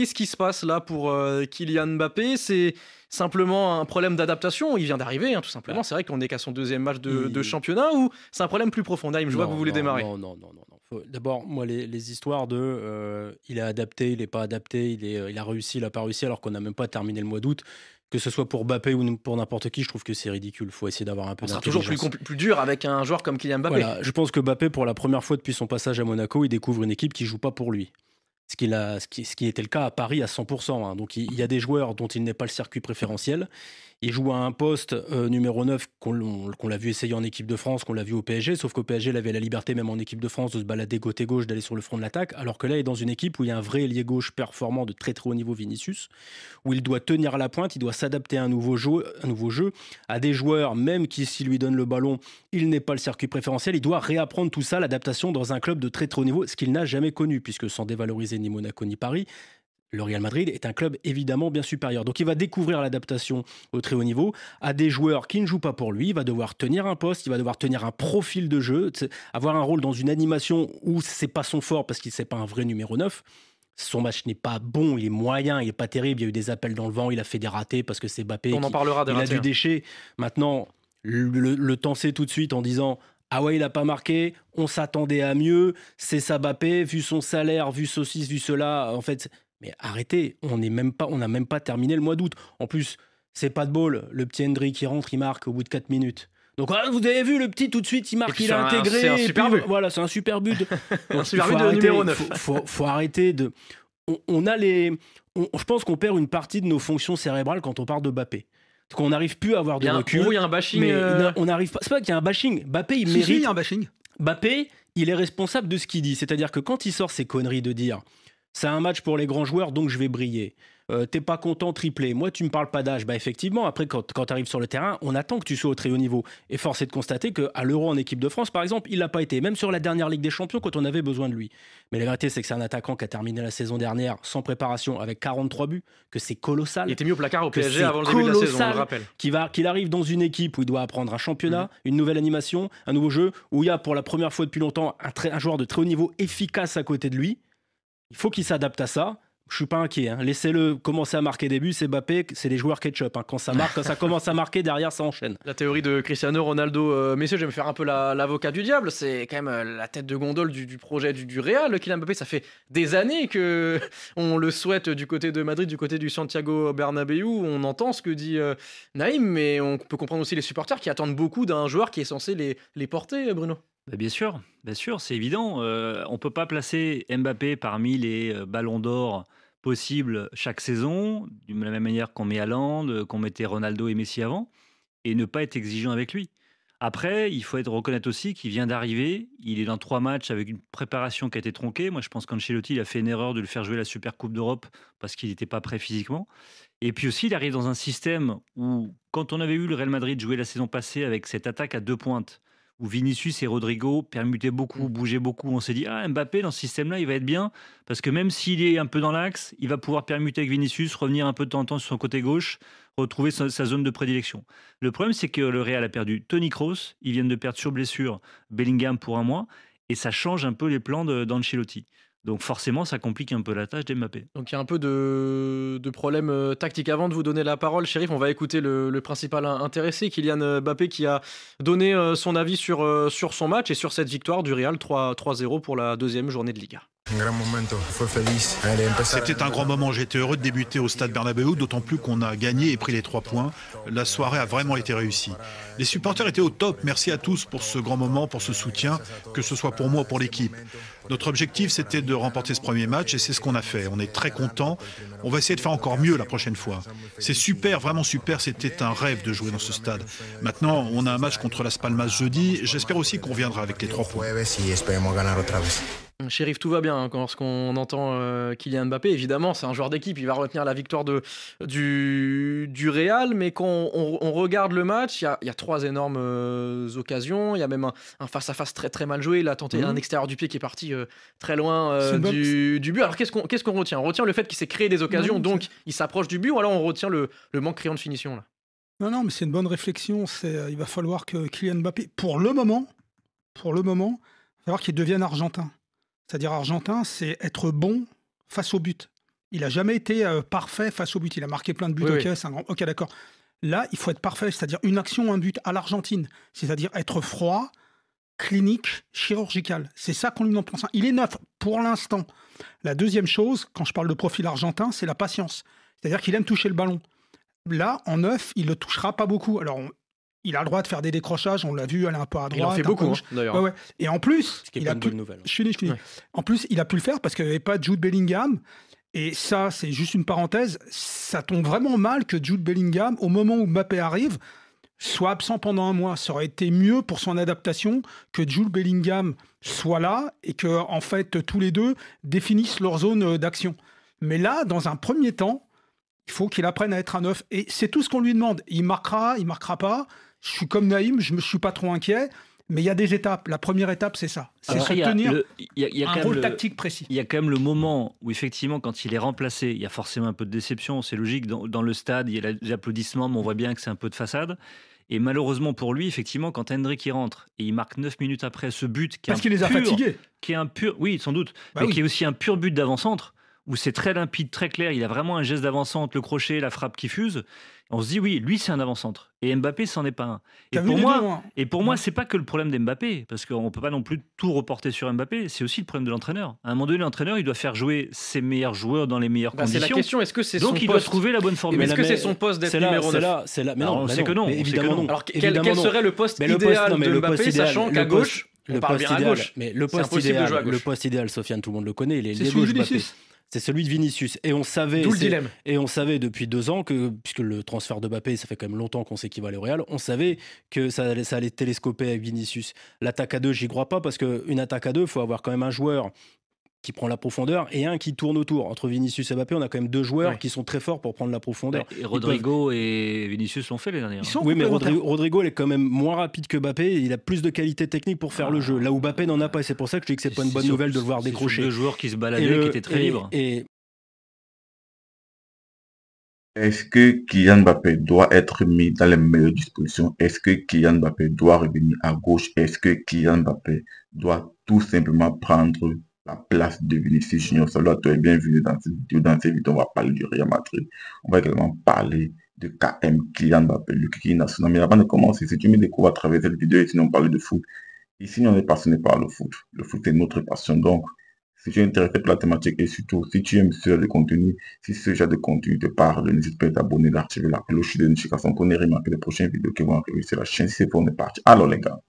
qu'est-ce qui se passe là pour euh, Kylian Mbappé C'est simplement un problème d'adaptation. Il vient d'arriver, hein, tout simplement. Bah. C'est vrai qu'on n'est qu'à son deuxième match de, championnat ou c'est un problème plus profond Naïm, je vois que vous voulez démarrer. Non, non, non. non. D'abord, moi, les, histoires de euh, il a adapté, il n'est pas adapté, il, est, euh, il a réussi, il n'a pas réussi, alors qu'on n'a même pas terminé le mois d'août que ce soit pour Mbappé ou pour n'importe qui, je trouve que c'est ridicule. Il faut essayer d'avoir un peu ah, sera toujours plus, plus, dur avec un joueur comme Kylian Mbappé. je pense que Mbappé, pour la première fois depuis son passage à Monaco, il découvre une équipe qui joue pas pour lui ce qui, était le cas à Paris à 100%. Hein. Donc il, y a des joueurs dont il n'est pas le circuit préférentiel il joue à un poste euh, numéro 9 qu'on l'a vu essayer en équipe de France, qu'on l'a vu au PSG, sauf qu'au PSG, il avait la liberté, même en équipe de France, de se balader côté gauche, d'aller sur le front de l'attaque, alors que là, il est dans une équipe où il y a un vrai ailier gauche performant de très très haut niveau, Vinicius, où il doit tenir la pointe, il doit s'adapter à un nouveau, jeu, à des joueurs, même qui, s'il lui donne le ballon, il n'est pas le circuit préférentiel, il doit réapprendre tout ça, l'adaptation dans un club de très très haut niveau, ce qu'il n'a jamais connu, puisque sans dévaloriser ni Monaco ni Paris, le Real Madrid est un club évidemment bien supérieur. Donc il va découvrir l'adaptation au très haut niveau à des joueurs qui ne jouent pas pour lui. Il va devoir tenir un poste, il va devoir tenir un profil de jeu, avoir un rôle dans une animation où c'est pas son fort parce qu'il n'est pas un vrai numéro 9. Son match n'est pas bon, il est moyen, il n'est pas terrible. Il y a eu des appels dans le vent, il a fait des ratés parce que c'est Bappé. On en parlera Il a du hein. déchet. Maintenant, le, le, tout de suite en disant ah ouais, il n'a pas marqué, on s'attendait à mieux, c'est Sabappé, vu son salaire, vu saucisse, vu cela. En fait, mais arrêtez, on n'est même pas, on n'a même pas terminé le mois d'août. En plus, c'est pas de bol. Le petit Hendry qui rentre, il marque au bout de 4 minutes. Donc ah, vous avez vu le petit tout de suite, il marque, il a intégré. un super but. Voilà, c'est un super but. un super but de numéro 9. Faut, faut, arrêter de. On, a les. je pense qu'on perd une partie de nos fonctions cérébrales quand on parle de Bappé. Qu'on n'arrive plus à avoir de recul. Il y a un bashing. Euh, on pas. C'est pas qu'il y a un bashing. Bappé, il mérite. un bashing. Bappé, il est responsable de ce qu'il dit. C'est-à-dire que quand il sort ses conneries de dire c'est un match pour les grands joueurs, donc je vais briller. Euh, t'es pas content, triplé. Moi, tu me parles pas d'âge. Bah, effectivement, après, quand, quand tu arrives sur le terrain, on attend que tu sois au très haut niveau. Et force est de constater qu'à l'Euro en équipe de France, par exemple, il l'a pas été. Même sur la dernière Ligue des Champions, quand on avait besoin de lui. Mais la vérité, c'est que c'est un attaquant qui a terminé la saison dernière sans préparation, avec 43 buts, que c'est colossal. Il était mis au placard au PSG avant le début de la saison, on le rappelle. Qu'il, va, arrive dans une équipe où il doit apprendre un championnat, mm-hmm. une nouvelle animation, un nouveau jeu, où il y a pour la première fois depuis longtemps un, un joueur de très haut niveau efficace à côté de lui il faut qu'il s'adapte à ça. Je suis pas inquiet. Hein. Laissez-le commencer à marquer des buts. C'est Mbappé, c'est les joueurs ketchup. Hein. Quand ça marque, ça commence à marquer, derrière, ça enchaîne. La théorie de Cristiano Ronaldo, euh, messieurs, je vais me faire un peu l'avocat du diable. C'est quand même euh, la tête de gondole du, projet du, Real. Real. Kylian Mbappé, ça fait des années que on le souhaite du côté de Madrid, du côté du Santiago Bernabéu. On entend ce que dit euh, Naïm, mais on peut comprendre aussi les supporters qui attendent beaucoup d'un joueur qui est censé les porter, Bruno. Bah, bien sûr, bien sûr, c'est évident. Euh, on ne peut pas placer Mbappé parmi les euh, ballons d'or possibles chaque saison, de la même manière qu'on met Hollande, euh, qu'on mettait Ronaldo et Messi avant, et ne pas être exigeant avec lui. Après, il faut être reconnaître aussi qu'il vient d'arriver, il est dans trois matchs avec une préparation qui a été tronquée. Moi, je pense qu'Ancelotti, a fait une erreur de le faire jouer la Super Coupe d'Europe parce qu'il n'était pas prêt physiquement. Et puis aussi, il arrive dans un système où, quand on avait eu le Real Madrid jouer la saison passée avec cette attaque à deux pointes, où Vinicius et Rodrigo permutaient beaucoup, mm. bougeaient beaucoup. On s'est dit, ah, Mbappé, dans ce système-là, il va être bien, parce que même s'il est un peu dans l'axe, il va pouvoir permuter avec Vinicius, revenir un peu de temps en temps sur son côté gauche, retrouver sa, zone de prédilection. Le problème, c'est que le Real a perdu Tony Kroos, ils viennent de perdre sur blessure Bellingham pour un mois, et ça change un peu les plans d'Ancelotti. Donc forcément, ça complique un peu la tâche d'Mbappé. Donc il y a un peu de, problèmes euh, tactiques. Avant de vous donner la parole, Shérif, on va écouter le, principal intéressé, Kylian euh, Mbappé, qui a donné euh, son avis sur, sur son match et sur cette victoire du Real 3-0 pour la deuxième journée de Liga. C'était un grand moment. J'étais heureux de débuter au stade Bernabeu, d'autant plus qu'on a gagné et pris les trois points. La soirée a vraiment été réussie. Les supporters étaient au top. Merci à tous pour ce grand moment, pour ce soutien, que ce soit pour moi ou pour l'équipe. Notre objectif, c'était de remporter ce premier match et c'est ce qu'on a fait. On est très content. On va essayer de faire encore mieux la prochaine fois. C'est super, vraiment super. C'était un rêve de jouer dans ce stade. Maintenant, on a un match contre la Spalma jeudi. J'espère aussi qu'on viendra avec les trois points. Chérif tout va bien hein, lorsqu'on entend euh, Kylian Mbappé. Évidemment, c'est un joueur d'équipe, il va retenir la victoire de, du, du Real. Mais quand on, regarde le match, il y a, trois énormes euh, occasions. Il y a même un face-à-face très très mal joué. Il a tenté mhm. un extérieur du pied qui est parti euh, très loin du, but. Alors qu'est-ce qu'on retient On retient le fait qu'il s'est créé des occasions, donc il s'approche du but, ou alors on retient le, manque criant de finition là Non, non, mais c'est une bonne réflexion. Il va falloir que Kylian Mbappé, pour le moment, pour le moment, il va falloir qu'il devienne argentin c'est-à-dire argentin, c'est être bon face au but. Il n'a jamais été euh, parfait face au but. Il a marqué plein de buts, ok, Ok, d'accord. Là, il faut être parfait, c'est-à-dire une action, un but à l'Argentine, c'est-à-dire être froid, clinique, chirurgical. C'est ça qu'on lui demande pour Il est neuf pour l'instant. La deuxième chose, quand je parle de profil argentin, c'est la patience. C'est-à-dire qu'il aime toucher le ballon. Là, en neuf, il ne le touchera pas beaucoup. Alors, il a le droit de faire des décrochages, on l'a vu, à droite. Il en fait beaucoup, hein, d'ailleurs. Et en plus, il a pu... nouvelle. Je finis, je finis. En plus, il a pu le faire parce qu'il n'y avait pas Jude Bellingham. Et ça, c'est juste une parenthèse. Ça tombe vraiment mal que Jude Bellingham, au moment où Mbappé arrive, soit absent pendant un mois. Ça aurait été mieux pour son adaptation que Jude Bellingham soit là et que, en fait, tous les deux définissent leur zone euh, d'action. Mais là, dans un premier temps, il faut qu'il apprenne à être un neuf. Et c'est tout ce qu'on lui demande. Il marquera, il marquera pas je suis comme Naïm, je ne suis pas trop inquiet. Mais il y a des étapes. La première étape, c'est ça. C'est se tenir un rôle tactique précis. Il y a quand même le moment où, effectivement, quand il est remplacé, il y a forcément un peu de déception. C'est logique. Dans, le stade, il y a les applaudissements, mais on voit bien que c'est un peu de façade. Et malheureusement pour lui, effectivement, quand Hendrik rentre et il marque 9 minutes après ce but. Qui Parce qu'il les a fatigués. Qui est un pur. Oui, sans doute. Bah mais qui est aussi un pur but d'avant-centre où c'est très limpide, très clair, il a vraiment un geste davant entre le crochet, la frappe qui fuse, on se dit oui, lui c'est un avant-centre. Et Mbappé, c'en est pas un. Et pour, moi, hein et pour moi, c'est pas que le problème d'Mbappé, parce qu'on ne peut pas non plus tout reporter sur Mbappé, c'est aussi le problème de l'entraîneur. À un moment donné, l'entraîneur, il doit faire jouer ses meilleurs joueurs dans les meilleures bah, conditions. que c'est Donc il doit trouver la bonne formule. Est-ce que c'est son poste d'être numéro 9 là, là, Mais que non. Évidemment, Alors, quel, serait le poste idéal de Mbappé, sachant qu'à gauche, le poste idéal, Sofiane, tout le monde le connaît, il est c'est celui de Vinicius. Et on savait, et on savait depuis deux ans que, puisque le transfert de Mbappé, ça fait quand même longtemps qu'on sait qu'il va au Real, on savait que ça allait, ça allait télescoper avec Vinicius. L'attaque à deux, j'y crois pas parce qu'une attaque à deux, faut avoir quand même un joueur qui prend la profondeur et un qui tourne autour. Entre Vinicius et Mbappé, on a quand même deux joueurs qui sont très forts pour prendre la profondeur. Et Rodrigo et Vinicius l'ont fait les dernières. oui, mais Rodrigo, est quand même moins rapide que Mbappé. Il a plus de qualité technique pour faire le ah. jeu. Là où Mbappé n'en a pas. et C'est pour ça que je dis que c'est pas une bonne nouvelle de le voir décrocher. Deux joueurs qui se baladaient, qui étaient très libres. Est-ce que Kylian Mbappé doit être mis dans les meilleures dispositions Est-ce que Kylian Mbappé doit revenir à gauche Est-ce que Kylian Mbappé doit tout simplement prendre place de Vinicius Junior. Salut à toi et bienvenue dans cette vidéo. Dans cette vidéo, on va parler du Real Madrid. On va également parler de KM, Kylian Mbappé, n'a National. Mais avant de commencer, si tu me découvres à travers cette vidéo et sinon on parle de foot, ici on est passionné par le foot. Le foot est notre passion. Donc, si tu es intéressé par la thématique et surtout si tu aimes ce genre de contenu, si ce genre de contenu te parle, n'hésite pas à t'abonner, d'activer la cloche de notification pour ne remarquer les prochaines vidéos qui vont arriver sur la chaîne. Si c'est pour, ne pas parti. Alors les gars,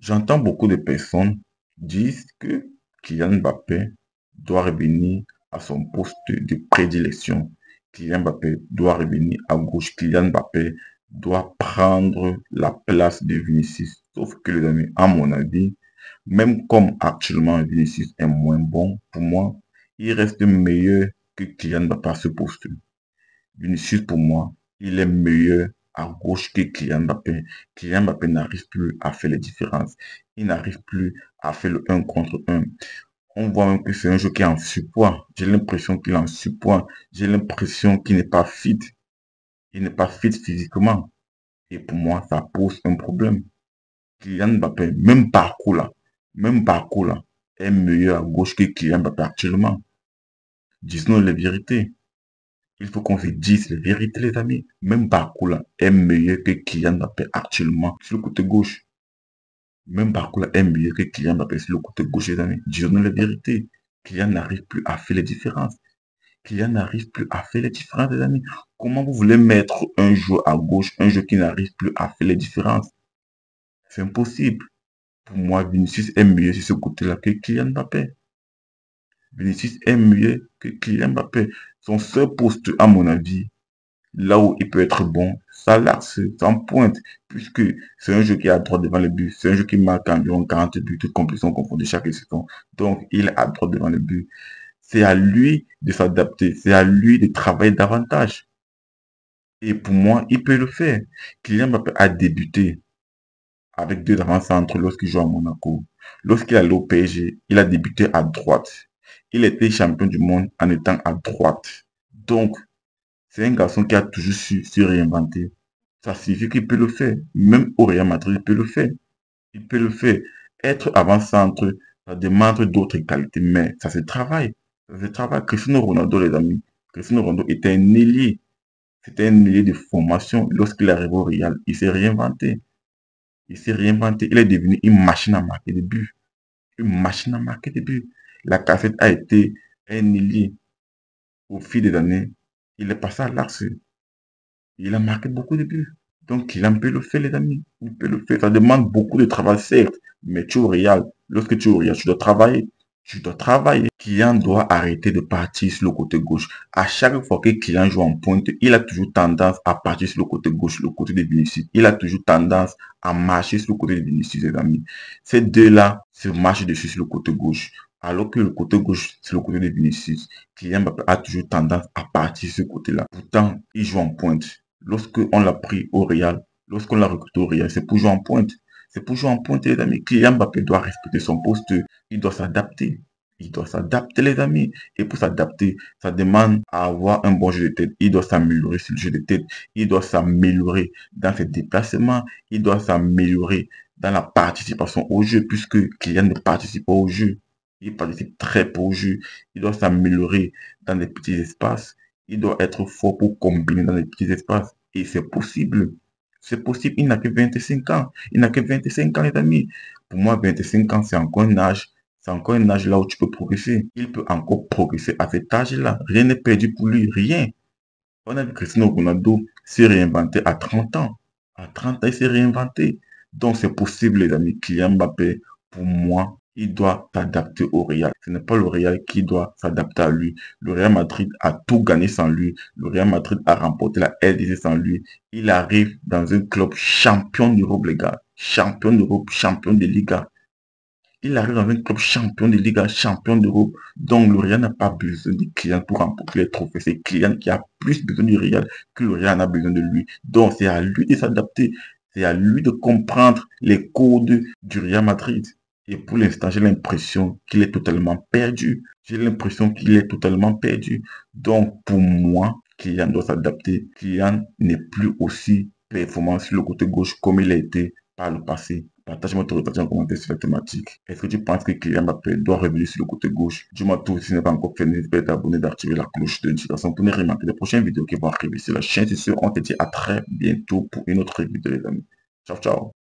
j'entends beaucoup de personnes disent que Kylian Mbappé doit revenir à son poste de prédilection. Kylian Mbappé doit revenir à gauche. Kylian Mbappé doit prendre la place de Vinicius. Sauf que les amis, à mon avis, même comme actuellement Vinicius est moins bon, pour moi, il reste meilleur que Kylian Mbappé à ce poste. Vinicius, pour moi, il est meilleur à gauche que Kylian Mbappé. Kylian Mbappé n'arrive plus à faire les différences. Il n'arrive plus a fait le 1 contre 1. On voit même que c'est un jeu qui est en support, J'ai l'impression qu'il en surpoids. J'ai l'impression qu'il n'est pas fit. Il n'est pas fit physiquement. Et pour moi, ça pose un problème. Kylian Mbappé, même parcours là, même parcours là, est meilleur à gauche que Kylian Mbappé actuellement. Disons les vérités. Il faut qu'on se dise les vérités, les amis. Même parcours là est meilleur que Kylian Mbappé actuellement sur le côté gauche. Même par contre, un mieux que Kylian Mbappé sur le côté gauche, les amis. Disons la vérité. Kylian n'arrive plus à faire les différences. Kylian n'arrive plus à faire les différences, les amis. Comment vous voulez mettre un jeu à gauche, un jeu qui n'arrive plus à faire les différences C'est impossible. Pour moi, Vinicius est mieux sur ce côté-là que Kylian Mbappé. Vinicius est mieux que Kylian Mbappé. Son seul poste, à mon avis, là où il peut être bon, ça c'est en pointe, puisque c'est un jeu qui a droit devant le but. C'est un jeu qui marque environ 40 buts, toutes compétitions chaque saison. Donc, il a droit devant le but. C'est à lui de s'adapter. C'est à lui de travailler davantage. Et pour moi, il peut le faire. Kylian Mbappé a débuté avec deux avant-centres lorsqu'il joue à Monaco. Lorsqu'il a au PSG, il a débuté à droite. Il était champion du monde en étant à droite. Donc, c'est un garçon qui a toujours su se réinventer. Ça signifie qu'il peut le faire. Même au Real Madrid, il peut le faire. Il peut le faire. Être avant-centre, ça demande d'autres qualités, mais ça se travaille. Ça se travaille. Cristiano Ronaldo, les amis. Cristiano Ronaldo était un ailier. C'était un ailier de formation. Lorsqu'il est arrivé au Real, il s'est réinventé. Il s'est réinventé. Il est devenu une machine à marquer des buts. Une machine à marquer des buts. La cassette a été un ailier au fil des années il est passé à l'axe. Il a marqué beaucoup de buts. Donc, il en peut le faire, les amis. Il peut le faire. Ça demande beaucoup de travail, certes. Mais tu es Lorsque tu es tu dois travailler. Tu dois travailler. client doit arrêter de partir sur le côté gauche. À chaque fois que client joue en pointe, il a toujours tendance à partir sur le côté gauche, le côté des Vinicius. Il a toujours tendance à marcher sur le côté de Vinicius, les amis. Ces deux-là se marchent dessus sur le côté gauche. Alors que le côté gauche, c'est le côté de Vinicius. Kylian Mbappé a toujours tendance à partir de ce côté-là. Pourtant, il joue en pointe. Lorsqu'on l'a pris au Real, lorsqu'on l'a recruté au Real, c'est pour jouer en pointe. C'est pour jouer en pointe, les amis. Kylian Mbappé doit respecter son poste. Il doit s'adapter. Il doit s'adapter, les amis. Et pour s'adapter, ça demande à avoir un bon jeu de tête. Il doit s'améliorer sur le jeu de tête. Il doit s'améliorer dans ses déplacements. Il doit s'améliorer dans la participation au jeu, puisque Kylian ne participe pas au jeu. Il participe très beau jeu. Il doit s'améliorer dans les petits espaces. Il doit être fort pour combiner dans les petits espaces. Et c'est possible. C'est possible. Il n'a que 25 ans. Il n'a que 25 ans, les amis. Pour moi, 25 ans, c'est encore un âge. C'est encore un âge là où tu peux progresser. Il peut encore progresser à cet âge-là. Rien n'est perdu pour lui. Rien. On a vu Cristiano Ronaldo s'est réinventé à 30 ans. À 30 ans, il s'est réinventé. Donc, c'est possible, les amis. Kylian Mbappé, pour moi, il doit s'adapter au Real. Ce n'est pas le Real qui doit s'adapter à lui. Le Real Madrid a tout gagné sans lui. Le Real Madrid a remporté la LDC sans lui. Il arrive dans un club champion d'Europe, les gars. Champion d'Europe, champion de Liga. Il arrive dans un club champion de Liga, champion d'Europe. Donc le Real n'a pas besoin de clients pour remporter les trophées. C'est client qui a plus besoin du Real que le Real n'a besoin de lui. Donc c'est à lui de s'adapter. C'est à lui de comprendre les codes du Real Madrid. Et pour l'instant, j'ai l'impression qu'il est totalement perdu. J'ai l'impression qu'il est totalement perdu. Donc, pour moi, Kylian doit s'adapter. Kylian n'est plus aussi performant sur le côté gauche comme il a été par le passé. Partage votre rotation en commentaire sur la thématique. Est-ce que tu penses que Kylian Mbappé doit revenir sur le côté gauche Dis-moi tout si ce n'est pas encore fait, n'hésite pas à t'abonner d'activer la cloche de notification pour ne rien manquer les prochaines vidéos qui vont arriver sur la chaîne. C'est sûr, on te dit à très bientôt pour une autre vidéo les amis. Ciao ciao